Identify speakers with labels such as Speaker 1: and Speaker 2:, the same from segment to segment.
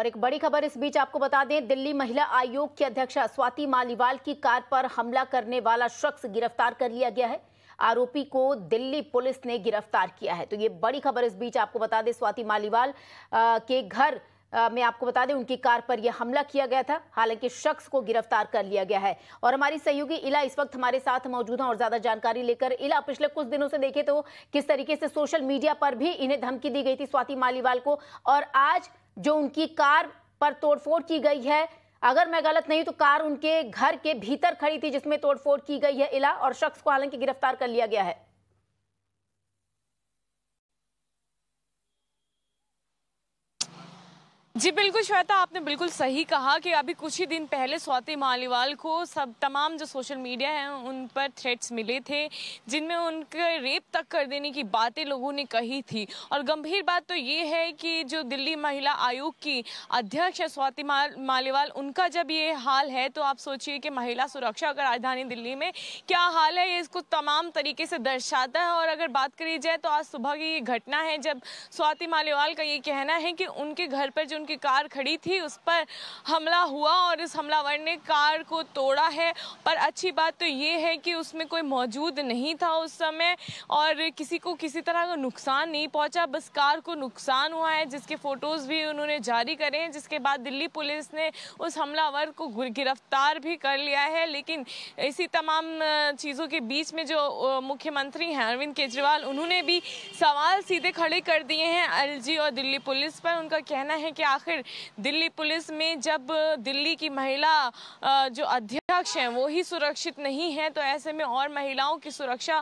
Speaker 1: और एक बड़ी खबर इस बीच आपको बता दें दिल्ली महिला आयोग की अध्यक्षा स्वाति मालीवाल की कार पर हमला करने वाला शख्स गिरफ्तार कर लिया गया है आरोपी को दिल्ली पुलिस ने गिरफ्तार किया है तो ये बड़ी खबर इस बीच आपको बता दें स्वाति मालीवाल के घर मैं आपको बता दें उनकी कार पर यह हमला किया गया था हालांकि शख्स को गिरफ्तार कर लिया गया है और हमारी सहयोगी इला इस वक्त हमारे साथ मौजूद हैं और ज्यादा जानकारी लेकर इला पिछले कुछ दिनों से देखे तो किस तरीके से सोशल मीडिया पर भी इन्हें धमकी दी गई थी स्वाति मालीवाल को और आज जो उनकी कार पर तोड़फोड़ की गई है अगर मैं गलत नहीं तो कार उनके घर के भीतर खड़ी थी जिसमें तोड़फोड़ की गई है इला और शख्स को हालांकि गिरफ्तार कर लिया गया है
Speaker 2: जी बिल्कुल श्वेता आपने बिल्कुल सही कहा कि अभी कुछ ही दिन पहले स्वाति मालीवाल को सब तमाम जो सोशल मीडिया है उन पर थ्रेट्स मिले थे जिनमें उनके रेप तक कर देने की बातें लोगों ने कही थी और गंभीर बात तो ये है कि जो दिल्ली महिला आयोग की अध्यक्ष है स्वाति मालीवाल उनका जब ये हाल है तो आप सोचिए कि महिला सुरक्षा का राजधानी दिल्ली में क्या हाल है ये इसको तमाम तरीके से दर्शाता है और अगर बात करी जाए तो आज सुबह की ये घटना है जब स्वाति मालीवाल का ये कहना है कि उनके घर पर जो की कार खड़ी थी उस पर हमला हुआ और इस हमलावर ने कार को तोड़ा है पर अच्छी बात तो ये है कि उसमें कोई मौजूद नहीं था उस समय और किसी को किसी तरह का नुकसान नहीं पहुंचा बस कार को नुकसान हुआ है जिसके फोटोज़ भी उन्होंने जारी करे हैं जिसके बाद दिल्ली पुलिस ने उस हमलावर को गिरफ्तार भी कर लिया है लेकिन इसी तमाम चीज़ों के बीच में जो मुख्यमंत्री हैं अरविंद केजरीवाल उन्होंने भी सवाल सीधे खड़े कर दिए हैं एल और दिल्ली पुलिस पर उनका कहना है कि आखिर दिल्ली पुलिस में जब दिल्ली की महिला जो अध्यक्ष हैं वो ही सुरक्षित नहीं है तो ऐसे में और महिलाओं की सुरक्षा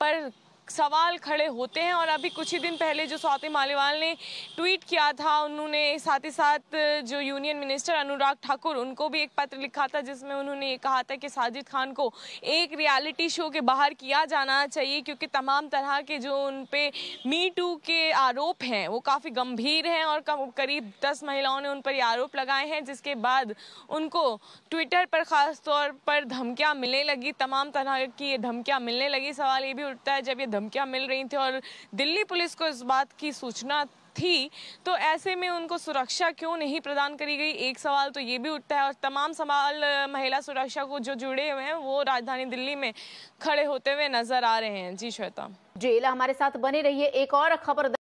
Speaker 2: पर सवाल खड़े होते हैं और अभी कुछ ही दिन पहले जो स्वाति मालीवाल ने ट्वीट किया था उन्होंने साथ ही साथ जो यूनियन मिनिस्टर अनुराग ठाकुर उनको भी एक पत्र लिखा था जिसमें उन्होंने ये कहा था कि साजिद खान को एक रियलिटी शो के बाहर किया जाना चाहिए क्योंकि तमाम तरह के जो उन पर मी टू के आरोप हैं वो काफ़ी गंभीर हैं और करीब दस महिलाओं ने उन पर आरोप लगाए हैं जिसके बाद उनको ट्विटर पर ख़ास तौर पर धमकियाँ मिलने लगी तमाम तरह की धमकियाँ मिलने लगी सवाल ये भी उठता है जब ये धमकियां मिल रही थी और दिल्ली पुलिस को इस बात की सूचना थी तो ऐसे में उनको सुरक्षा क्यों नहीं प्रदान करी गई एक सवाल तो ये भी उठता है और तमाम सवाल महिला सुरक्षा को जो जुड़े हुए हैं वो राजधानी दिल्ली में खड़े होते हुए नजर आ रहे हैं जी श्वेता जेल हमारे
Speaker 1: साथ बने रहिए एक और खबर